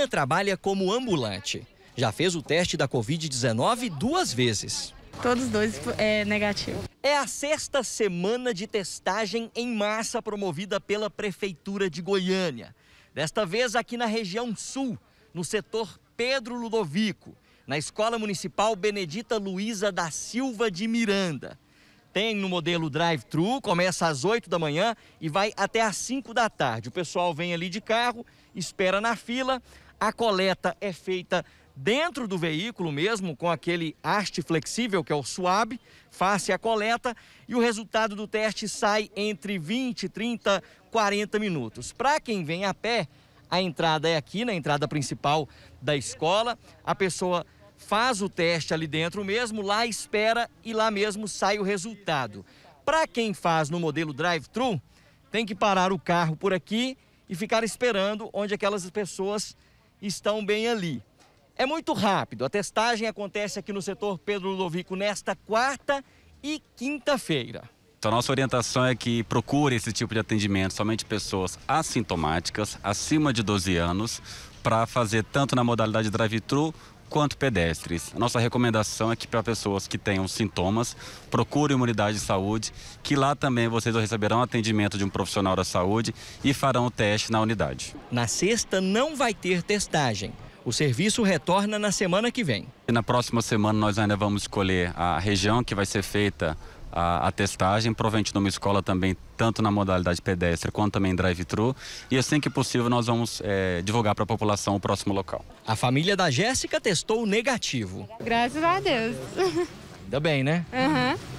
Ana trabalha como ambulante. Já fez o teste da Covid-19 duas vezes. Todos dois é negativo. É a sexta semana de testagem em massa promovida pela Prefeitura de Goiânia. Desta vez aqui na região sul, no setor Pedro Ludovico, na Escola Municipal Benedita Luiza da Silva de Miranda. Tem no modelo drive-thru, começa às 8 da manhã e vai até às 5 da tarde. O pessoal vem ali de carro, espera na fila, a coleta é feita dentro do veículo mesmo, com aquele haste flexível que é o swab, face a coleta, e o resultado do teste sai entre 20, 30, 40 minutos. Para quem vem a pé, a entrada é aqui, na entrada principal da escola. A pessoa faz o teste ali dentro mesmo, lá espera e lá mesmo sai o resultado. Para quem faz no modelo drive-thru, tem que parar o carro por aqui e ficar esperando onde aquelas pessoas estão bem ali. É muito rápido. A testagem acontece aqui no setor Pedro Ludovico nesta quarta e quinta-feira. Então, nossa orientação é que procure esse tipo de atendimento somente pessoas assintomáticas, acima de 12 anos, para fazer tanto na modalidade drive-thru quanto pedestres. Nossa recomendação é que para pessoas que tenham sintomas, procurem uma unidade de saúde, que lá também vocês receberão atendimento de um profissional da saúde e farão o teste na unidade. Na sexta não vai ter testagem. O serviço retorna na semana que vem. Na próxima semana nós ainda vamos escolher a região que vai ser feita a, a, testagem, provavelmente numa escola também, tanto na modalidade pedestre quanto também drive-thru. E assim que possível, nós vamos é, divulgar para a população o próximo local. A família da Jéssica testou negativo. Graças a Deus. Ainda bem, né? Aham. Uhum.